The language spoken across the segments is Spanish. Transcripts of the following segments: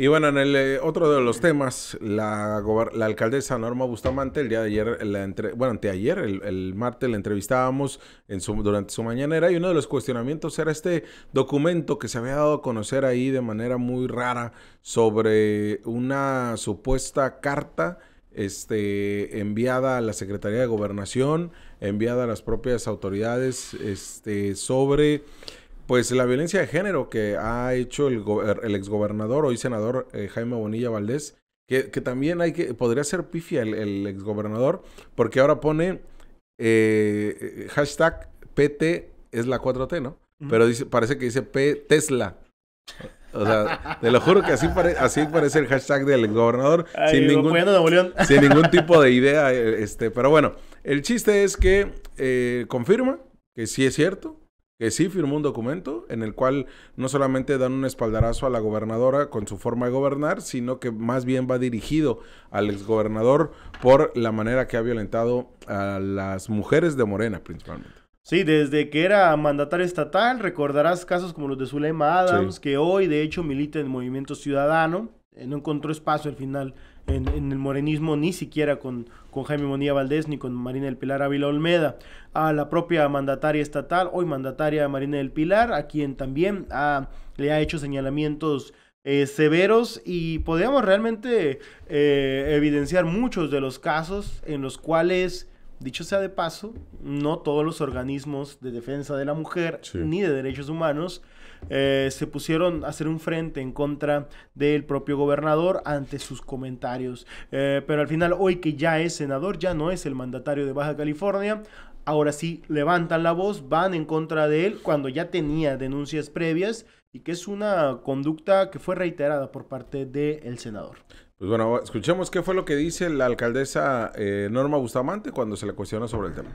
Y bueno, en el eh, otro de los temas, la, alcaldesa Norma Bustamante, el día de ayer, bueno, anteayer, el, el, martes, la entrevistábamos en su, durante su mañanera y uno de los cuestionamientos era este documento que se había dado a conocer ahí de manera muy rara sobre una supuesta carta este, enviada a la Secretaría de Gobernación, enviada a las propias autoridades este, sobre pues la violencia de género que ha hecho el, el exgobernador, hoy senador eh, Jaime Bonilla Valdés, que, también hay que, podría ser pifia el, exgobernador, porque ahora pone eh, eh, hashtag PT es la 4T, ¿no? Pero dice, parece que dice P Tesla. O sea, te lo juro que así, así parece el hashtag del gobernador. sin, ningún, sin ningún tipo de idea. Este, pero bueno, el chiste es que confirma que sí es cierto, que sí firmó un documento en el cual no solamente dan un espaldarazo a la gobernadora con su forma de gobernar, sino que más bien va dirigido al exgobernador por la manera que ha violentado a las mujeres de Morena principalmente. Sí, desde que era mandatario estatal, recordarás casos como los de Zulema Adams, que hoy de hecho milita en el Movimiento Ciudadano, eh, no encontró espacio al final en, en el morenismo, ni siquiera con, con Jaime Monía Valdés ni con Marina del Pilar Ávila Olmeda. A la propia mandataria estatal, hoy mandataria Marina del Pilar, a quien también ah, le ha hecho señalamientos eh, severos y podríamos realmente eh, evidenciar muchos de los casos en los cuales Dicho sea de paso, no todos los organismos de defensa de la mujer ni de derechos humanos eh, se pusieron a hacer un frente en contra del propio gobernador ante sus comentarios. Eh, pero al final, hoy que ya es senador, ya no es el mandatario de Baja California, ahora sí levantan la voz, van en contra de él cuando ya tenía denuncias previas y que es una conducta que fue reiterada por parte del senador. Pues bueno, escuchemos qué fue lo que dice la alcaldesa eh, Norma Bustamante cuando se le cuestiona sobre el tema.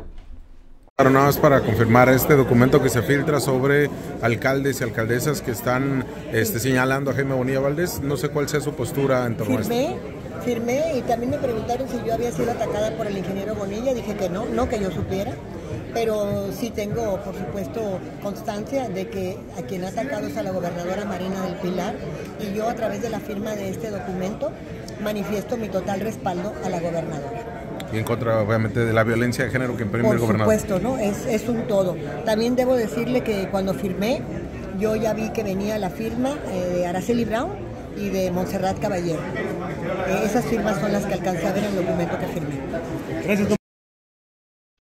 Claro, nada más para confirmar este documento que se filtra sobre alcaldes y alcaldesas que están este, señalando a Jaime Bonilla Valdés, no sé cuál sea su postura en torno ¿Firmé? a esto. Firmé y también me preguntaron si yo había sido atacada por el ingeniero Bonilla, dije que no, no que yo supiera pero sí tengo, por supuesto, constancia de que a quien ha atacado es a la gobernadora Marina del Pilar y yo a través de la firma de este documento manifiesto mi total respaldo a la gobernadora. Y en contra, obviamente, de la violencia de género que imprime el gobernador. Por supuesto, ¿no? Es, un todo. También debo decirle que cuando firmé, yo ya vi que venía la firma eh, de Araceli Brown y de Montserrat Caballero. esas firmas son las que alcancé en el documento que firmé. Gracias.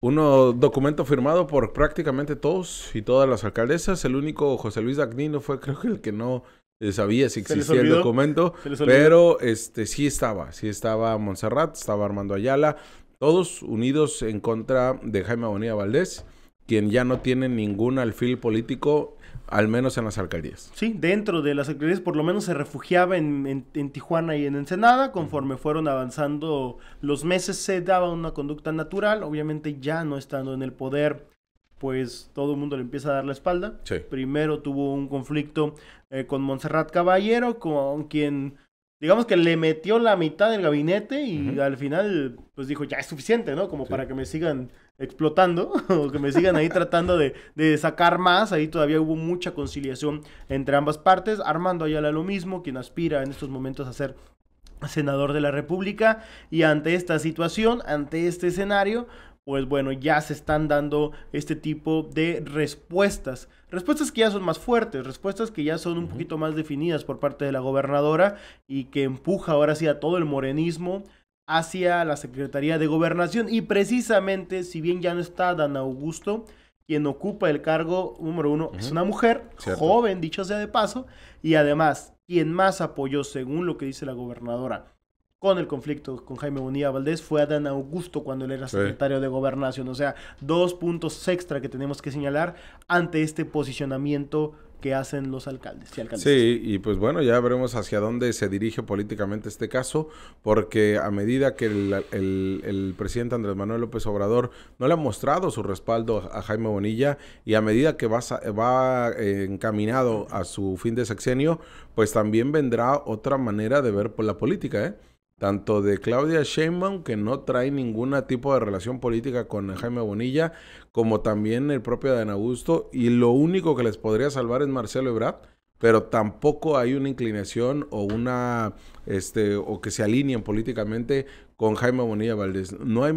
Un documento firmado por prácticamente todos y todas las alcaldesas. El único José Luis Dagnino fue creo que el que no eh, sabía si existía el documento, pero este sí estaba, sí estaba Montserrat, estaba Armando Ayala, todos unidos en contra de Jaime Bonilla Valdés quien ya no tiene ningún alfil político, al menos en las alcaldías. Sí, dentro de las alcaldías por lo menos se refugiaba en, Tijuana y en Ensenada, conforme fueron avanzando los meses se daba una conducta natural, obviamente ya no estando en el poder pues todo el mundo le empieza a dar la espalda. Primero tuvo un conflicto eh, con Montserrat Caballero, con quien digamos que le metió la mitad del gabinete y al final pues dijo, ya es suficiente, ¿no? Como para que me sigan explotando o que me sigan ahí tratando de, de, sacar más. Ahí todavía hubo mucha conciliación entre ambas partes. Armando Ayala lo mismo, quien aspira en estos momentos a ser senador de la República. Y ante esta situación, ante este escenario, pues bueno, ya se están dando este tipo de respuestas. Respuestas que ya son más fuertes, respuestas que ya son un poquito más definidas por parte de la gobernadora y que empuja ahora sí a todo el morenismo hacia la Secretaría de Gobernación. Y precisamente, si bien ya no está Dan Augusto, quien ocupa el cargo número uno es una mujer, joven, dicho sea de paso, y además, quien más apoyó, según lo que dice la gobernadora, con el conflicto con Jaime Bonilla Valdés fue Adán Augusto cuando él era secretario de Gobernación. O sea, dos puntos extra que tenemos que señalar ante este posicionamiento que hacen los alcaldes y Sí, y pues bueno, ya veremos hacia dónde se dirige políticamente este caso, porque a medida que el, presidente Andrés Manuel López Obrador no le ha mostrado su respaldo a Jaime Bonilla y a medida que va, eh, encaminado a su fin de sexenio, pues también vendrá otra manera de ver por la política, ¿eh? tanto de Claudia Sheinbaum, que no trae ningún tipo de relación política con Jaime Bonilla, como también el propio Adán Augusto, y lo único que les podría salvar es Marcelo Ebrard, pero tampoco hay una inclinación o una este o que se alineen políticamente con Jaime Bonilla Valdés. No hay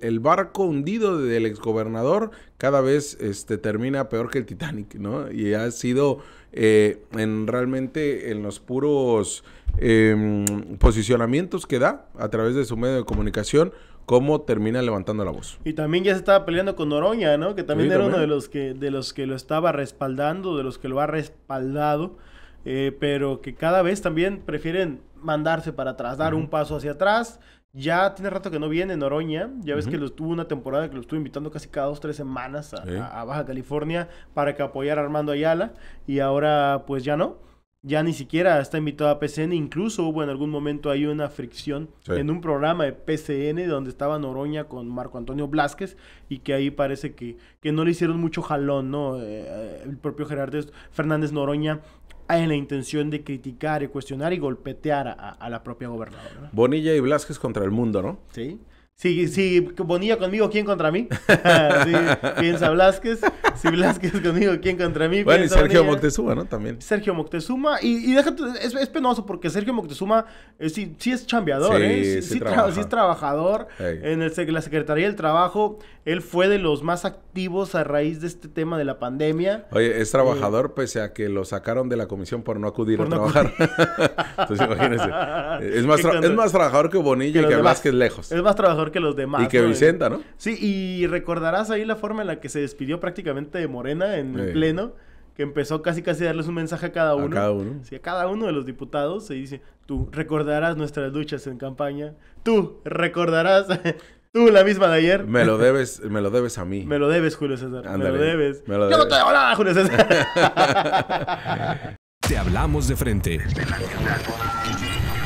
el, barco hundido del exgobernador cada vez este, termina peor que el Titanic, ¿no? Y ha sido eh, en realmente en los puros em, posicionamientos que da a través de su medio de comunicación cómo termina levantando la voz. Y también ya se estaba peleando con Noroña, ¿no? Que también era uno de los que de los que lo estaba respaldando, de los que lo ha respaldado, eh, pero que cada vez también prefieren mandarse para atrás, dar un paso hacia atrás, ya tiene rato que no viene Noroña. Ya ves que lo tuvo una temporada que lo estuve invitando casi cada dos, tres semanas a, Baja California para que apoyara a Armando Ayala. Y ahora, pues ya no. Ya ni siquiera está invitado a PCN. Incluso hubo en algún momento ahí una fricción en un programa de PCN donde estaba Noroña con Marco Antonio Blasquez. Y que ahí parece que, que no le hicieron mucho jalón, ¿no? Eh, eh, el propio Gerardo Fernández Noroña en la intención de criticar y cuestionar y golpetear a, la propia gobernadora. Bonilla y Blasquez contra el mundo, ¿no? Sí. Si, si Bonilla conmigo, ¿quién contra mí? Si piensa Blasquez. Si Blasquez conmigo, ¿quién contra mí? Bueno, y Sergio Moctezuma, ¿no? También. Sergio Moctezuma. Y, déjate, es, penoso porque Sergio Moctezuma eh, sí, es chambeador, sí, ¿eh? Sí, sí, es trabajador. En la Secretaría del Trabajo, él fue de los más activos a raíz de este tema de la pandemia. Oye, es eh, trabajador pese a que lo sacaron de la comisión por no acudir a trabajar. Entonces, imagínense. Es más, trabajador que Bonilla y que Blasquez lejos. Es más trabajador que los demás. Y que Vicenta, ¿no? Sí, y recordarás ahí la forma en la que se despidió prácticamente de Morena en Pleno, que empezó casi casi a darles un mensaje a cada uno. A cada uno. Sí, a cada uno de los diputados se dice, tú recordarás nuestras duchas en campaña, tú recordarás... Tú, la misma de ayer. Me lo debes, me lo debes a mí. Me lo debes, Julio César. me lo debes. Yo no te debo nada, Julio César. te hablamos de frente.